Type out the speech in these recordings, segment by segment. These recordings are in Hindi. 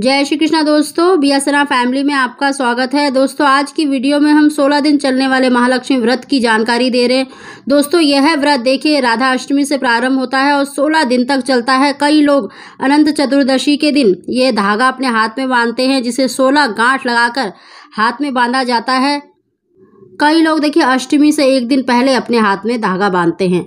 जय श्री कृष्णा दोस्तों बियासरा फैमिली में आपका स्वागत है दोस्तों आज की वीडियो में हम 16 दिन चलने वाले महालक्ष्मी व्रत की जानकारी दे रहे हैं दोस्तों यह व्रत देखिए राधा अष्टमी से प्रारंभ होता है और 16 दिन तक चलता है कई लोग अनंत चतुर्दशी के दिन ये धागा अपने हाथ में बांधते हैं जिसे सोलह गांठ लगाकर हाथ में बांधा जाता है कई लोग देखिए अष्टमी से एक दिन पहले अपने हाथ में धागा बांधते हैं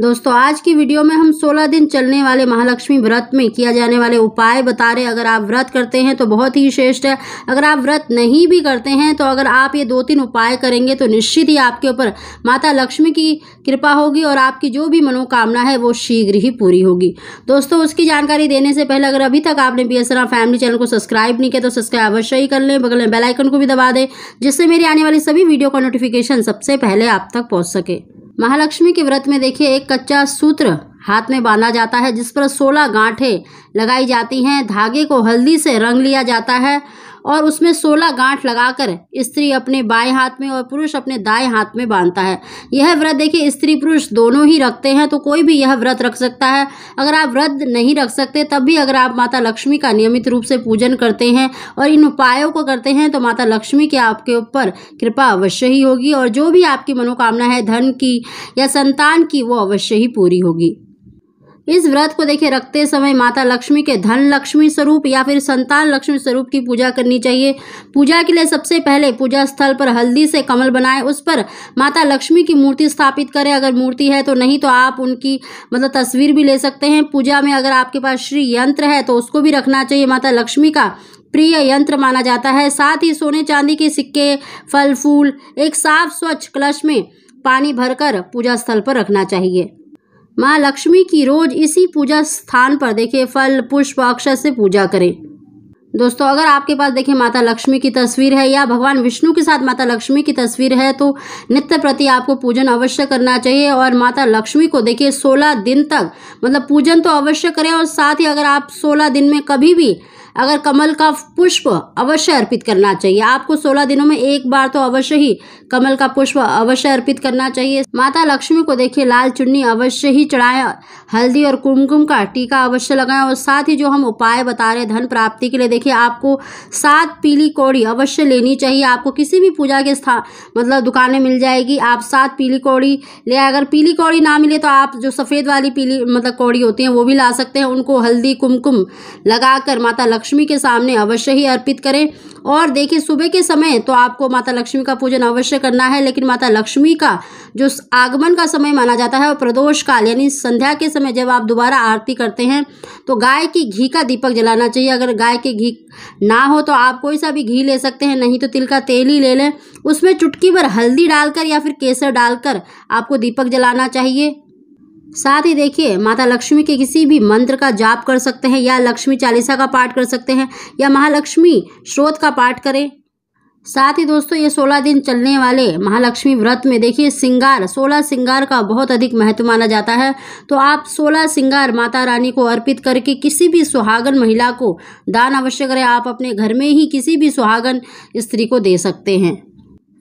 दोस्तों आज की वीडियो में हम 16 दिन चलने वाले महालक्ष्मी व्रत में किया जाने वाले उपाय बता रहे अगर आप व्रत करते हैं तो बहुत ही श्रेष्ठ है अगर आप व्रत नहीं भी करते हैं तो अगर आप ये दो तीन उपाय करेंगे तो निश्चित ही आपके ऊपर माता लक्ष्मी की कृपा होगी और आपकी जो भी मनोकामना है वो शीघ्र ही पूरी होगी दोस्तों उसकी जानकारी देने से पहले अगर अभी तक आपने बी फैमिली चैनल को सब्सक्राइब नहीं किया तो सब्सक्राइब अवश्य ही कर लें बगल में बेलाइकन को भी दबा दें जिससे मेरी आने वाली सभी वीडियो का नोटिफिकेशन सबसे पहले आप तक पहुँच सके महालक्ष्मी के व्रत में देखिए एक कच्चा सूत्र हाथ में बांधा जाता है जिस पर सोलह गांठें लगाई जाती हैं धागे को हल्दी से रंग लिया जाता है और उसमें सोलह गांठ लगाकर स्त्री अपने बाएं हाथ में और पुरुष अपने दाएं हाथ में बांधता है यह व्रत देखिए स्त्री पुरुष दोनों ही रखते हैं तो कोई भी यह व्रत रख सकता है अगर आप व्रत नहीं रख सकते तब भी अगर आप माता लक्ष्मी का नियमित रूप से पूजन करते हैं और इन उपायों को करते हैं तो माता लक्ष्मी की आपके ऊपर कृपा अवश्य ही होगी और जो भी आपकी मनोकामना है धन की या संतान की वो अवश्य ही पूरी होगी इस व्रत को देखिए रखते समय माता लक्ष्मी के धन लक्ष्मी स्वरूप या फिर संतान लक्ष्मी स्वरूप की पूजा करनी चाहिए पूजा के लिए सबसे पहले पूजा स्थल पर हल्दी से कमल बनाएं उस पर माता लक्ष्मी की मूर्ति स्थापित करें अगर मूर्ति है तो नहीं तो आप उनकी मतलब तस्वीर भी ले सकते हैं पूजा में अगर आपके पास श्री यंत्र है तो उसको भी रखना चाहिए माता लक्ष्मी का प्रिय यंत्र माना जाता है साथ ही सोने चांदी के सिक्के फल फूल एक साफ स्वच्छ कलश में पानी भरकर पूजा स्थल पर रखना चाहिए माँ लक्ष्मी की रोज इसी पूजा स्थान पर देखिए फल पुष्प अक्षर से पूजा करें दोस्तों अगर आपके पास देखिए माता लक्ष्मी की तस्वीर है या भगवान विष्णु के साथ माता लक्ष्मी की तस्वीर है तो नित्य प्रति आपको पूजन अवश्य करना चाहिए और माता लक्ष्मी को देखिए 16 दिन तक मतलब पूजन तो अवश्य करें और साथ ही अगर आप 16 दिन में कभी भी अगर कमल का पुष्प अवश्य अर्पित करना चाहिए आपको सोलह दिनों में एक बार तो अवश्य ही कमल का पुष्प अवश्य अर्पित करना चाहिए माता लक्ष्मी को देखिए लाल चुन्नी अवश्य ही चढ़ाएं हल्दी और कुमकुम का टीका अवश्य लगाएं और साथ ही जो हम उपाय बता रहे धन प्राप्ति के लिए देखिए आपको सात पीली कौड़ी अवश्य लेनी चाहिए आपको किसी भी पूजा के स्थान मतलब दुकानें मिल जाएगी आप सात पीली कौड़ी ले अगर पीली कौड़ी ना मिले तो आप जो सफ़ेद वाली पीली मतलब कौड़ी होती हैं वो भी ला सकते हैं उनको हल्दी कुमकुम लगाकर माता लक्ष्मी लक्ष्मी के सामने अवश्य ही अर्पित करें और देखिए सुबह के समय तो आपको माता लक्ष्मी का पूजन अवश्य करना है लेकिन माता लक्ष्मी का जो आगमन का समय माना जाता है और प्रदोष काल यानी संध्या के समय जब आप दोबारा आरती करते हैं तो गाय की घी का दीपक जलाना चाहिए अगर गाय के घी ना हो तो आप कोई सा भी घी ले सकते हैं नहीं तो तिल का तेल ही ले लें उसमें चुटकी भर हल्दी डालकर या फिर केसर डालकर आपको दीपक जलाना चाहिए साथ ही देखिए माता लक्ष्मी के किसी भी मंत्र का जाप कर सकते हैं या लक्ष्मी चालीसा का पाठ कर सकते हैं या महालक्ष्मी स्रोत का पाठ करें साथ ही दोस्तों ये सोलह दिन चलने वाले महालक्ष्मी व्रत में देखिए सिंगार सोलह सिंगार का बहुत अधिक महत्व माना जाता है तो आप सोलह सिंगार माता रानी को अर्पित करके किसी भी सुहागन महिला को दान अवश्य करें आप अपने घर में ही किसी भी सुहागन स्त्री को दे सकते हैं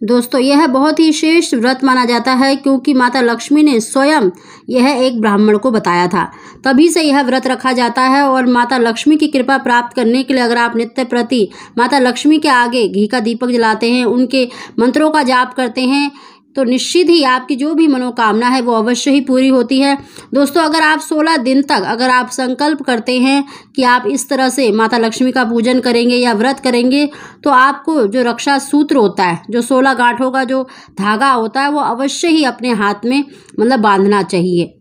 दोस्तों यह बहुत ही श्रेष्ठ व्रत माना जाता है क्योंकि माता लक्ष्मी ने स्वयं यह एक ब्राह्मण को बताया था तभी से यह व्रत रखा जाता है और माता लक्ष्मी की कृपा प्राप्त करने के लिए अगर आप नित्य प्रति माता लक्ष्मी के आगे घी का दीपक जलाते हैं उनके मंत्रों का जाप करते हैं तो निश्चित ही आपकी जो भी मनोकामना है वो अवश्य ही पूरी होती है दोस्तों अगर आप 16 दिन तक अगर आप संकल्प करते हैं कि आप इस तरह से माता लक्ष्मी का पूजन करेंगे या व्रत करेंगे तो आपको जो रक्षा सूत्र होता है जो 16 गांठों का जो धागा होता है वो अवश्य ही अपने हाथ में मतलब बांधना चाहिए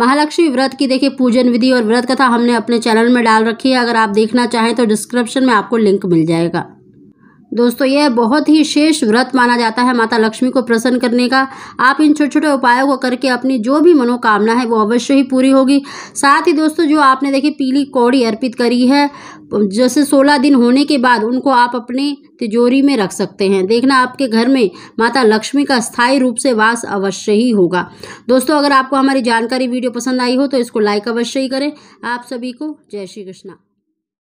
महालक्ष्मी व्रत की देखिए पूजन विधि और व्रत कथा हमने अपने चैनल में डाल रखी है अगर आप देखना चाहें तो डिस्क्रिप्शन में आपको लिंक मिल जाएगा दोस्तों यह बहुत ही शेष व्रत माना जाता है माता लक्ष्मी को प्रसन्न करने का आप इन छोटे छोटे उपायों को करके अपनी जो भी मनोकामना है वो अवश्य ही पूरी होगी साथ ही दोस्तों जो आपने देखिए पीली कौड़ी अर्पित करी है जैसे सोलह दिन होने के बाद उनको आप अपने तिजोरी में रख सकते हैं देखना आपके घर में माता लक्ष्मी का स्थायी रूप से वास अवश्य ही होगा दोस्तों अगर आपको हमारी जानकारी वीडियो पसंद आई हो तो इसको लाइक अवश्य ही करें आप सभी को जय श्री कृष्णा